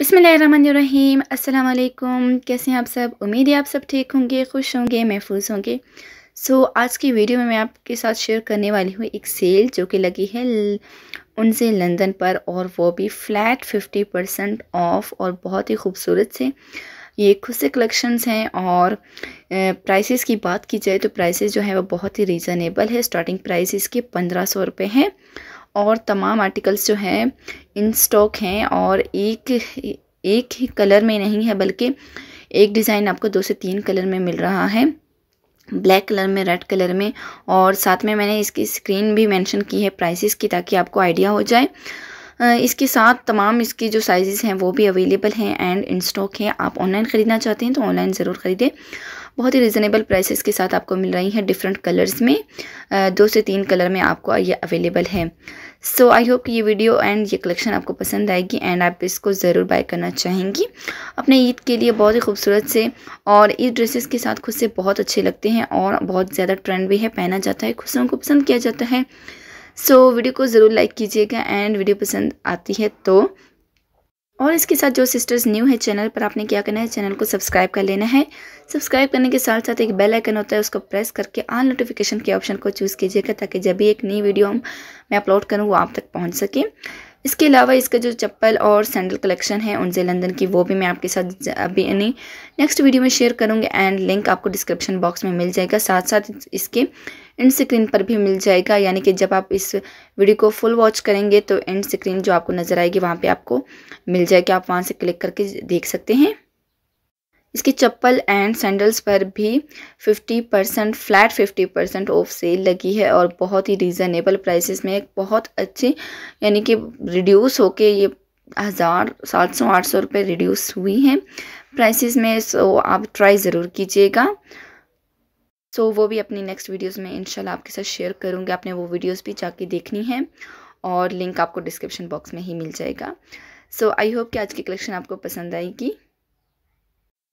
बसमीम अल्लाम कैसे हैं आप सब उम्मीद है आप सब ठीक होंगे खुश होंगे महफूज होंगे सो so, आज की वीडियो में मैं आपके साथ शेयर करने वाली हूँ एक सेल जो कि लगी है उनसे लंदन पर और वो भी फ्लैट फिफ्टी परसेंट ऑफ और बहुत ही खूबसूरत से ये खुद से कलेक्शंस हैं और प्राइसेस की बात की जाए तो प्राइसेस जो है वो बहुत ही रीज़नेबल है स्टार्टिंग प्राइस इसके पंद्रह सौ रुपये हैं और तमाम आर्टिकल्स जो हैं इन स्टॉक हैं और एक एक ही कलर में नहीं है बल्कि एक डिज़ाइन आपको दो से तीन कलर में मिल रहा है ब्लैक कलर में रेड कलर में और साथ में मैंने इसकी स्क्रीन भी मेंशन की है प्राइसेस की ताकि आपको आइडिया हो जाए इसके साथ तमाम इसकी जो साइज़ हैं वो भी अवेलेबल हैं एंड इन स्टॉक हैं आप ऑनलाइन ख़रीदना चाहते हैं तो ऑनलाइन ज़रूर ख़रीदें बहुत ही रिजनेबल प्राइसेस के साथ आपको मिल रही हैं डिफरेंट कलर्स में दो से तीन कलर में आपको ये अवेलेबल है सो आई होप ये वीडियो एंड ये कलेक्शन आपको पसंद आएगी एंड आप इसको ज़रूर बाय करना चाहेंगी अपने ईद के लिए बहुत ही खूबसूरत से और इस ड्रेसेस के साथ खुद से बहुत अच्छे लगते हैं और बहुत ज़्यादा ट्रेंड भी है पहना जाता है खुशियों को पसंद किया जाता है सो so, वीडियो को ज़रूर लाइक कीजिएगा एंड वीडियो पसंद आती है तो और इसके साथ जो सिस्टर्स न्यू है चैनल पर आपने क्या करना है चैनल को सब्सक्राइब कर लेना है सब्सक्राइब करने के साथ साथ एक बेल आइकन होता है उसको प्रेस करके ऑल नोटिफिकेशन के ऑप्शन को चूज़ कीजिएगा ताकि जब भी एक नई वीडियो मैं अपलोड करूँ वो आप तक पहुँच सके इसके अलावा इसका जो चप्पल और सैंडल कलेक्शन है उनसे लंदन की वो भी मैं आपके साथ अभी यानी नेक्स्ट वीडियो में शेयर करूँगी एंड लिंक आपको डिस्क्रिप्शन बॉक्स में मिल जाएगा साथ साथ इसके एंड स्क्रीन पर भी मिल जाएगा यानी कि जब आप इस वीडियो को फुल वॉच करेंगे तो एंड स्क्रीन जो आपको नज़र आएगी वहाँ पर आपको मिल जाएगी आप वहाँ से क्लिक करके देख सकते हैं इसकी चप्पल एंड सैंडल्स पर भी 50 percent flat 50 percent off sale लगी है और बहुत ही रीज़नेबल प्राइसेस में एक बहुत अच्छी यानी कि रिड्यूस होके ये हज़ार सात सौ आठ सौ रुपये रिड्यूस हुई हैं प्राइसेस में सो आप ट्राई ज़रूर कीजिएगा सो वो भी अपनी नेक्स्ट वीडियोस में इनशाला आपके साथ शेयर करूँगी आपने वो वीडियोज़ भी जाके देखनी है और लिंक आपको डिस्क्रिप्शन बॉक्स में ही मिल जाएगा सो आई होप कि आज की कलेक्शन आपको पसंद आएगी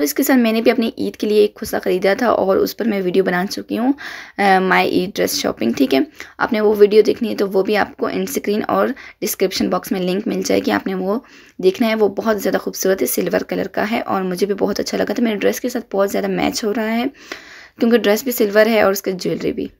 और इसके साथ मैंने भी अपनी ईद के लिए एक खुसा ख़रीदा था और उस पर मैं वीडियो बना चुकी हूँ माई ईद ड्रेस शॉपिंग ठीक है आपने वो वीडियो देखनी है तो वो भी आपको एंड स्क्रीन और डिस्क्रिप्शन बॉक्स में लिंक मिल जाएगी आपने वो देखना है वो बहुत ज़्यादा खूबसूरत है सिल्वर कलर का है और मुझे भी बहुत अच्छा लगा था मेरे ड्रेस के साथ बहुत ज़्यादा मैच हो रहा है क्योंकि ड्रेस भी सिल्वर है और उसकी ज्वेलरी भी